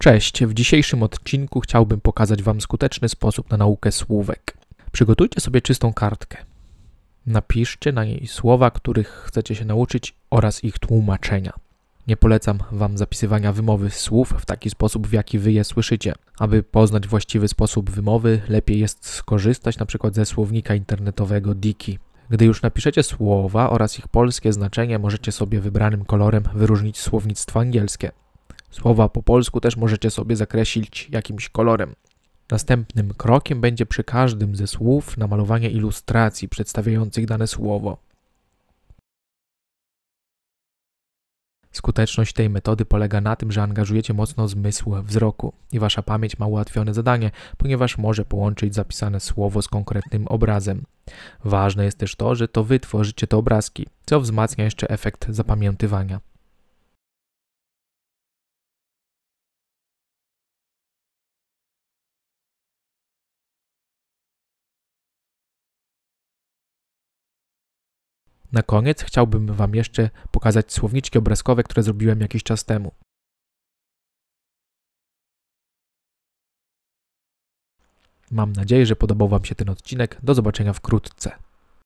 Cześć, w dzisiejszym odcinku chciałbym pokazać Wam skuteczny sposób na naukę słówek. Przygotujcie sobie czystą kartkę. Napiszcie na niej słowa, których chcecie się nauczyć oraz ich tłumaczenia. Nie polecam Wam zapisywania wymowy słów w taki sposób, w jaki Wy je słyszycie. Aby poznać właściwy sposób wymowy, lepiej jest skorzystać np. ze słownika internetowego Diki. Gdy już napiszecie słowa oraz ich polskie znaczenie, możecie sobie wybranym kolorem wyróżnić słownictwo angielskie. Słowa po polsku też możecie sobie zakreślić jakimś kolorem. Następnym krokiem będzie przy każdym ze słów namalowanie ilustracji przedstawiających dane słowo. Skuteczność tej metody polega na tym, że angażujecie mocno zmysł wzroku i wasza pamięć ma ułatwione zadanie, ponieważ może połączyć zapisane słowo z konkretnym obrazem. Ważne jest też to, że to wy tworzycie te obrazki, co wzmacnia jeszcze efekt zapamiętywania. Na koniec chciałbym Wam jeszcze pokazać słowniczki obrazkowe, które zrobiłem jakiś czas temu. Mam nadzieję, że podobał Wam się ten odcinek. Do zobaczenia wkrótce.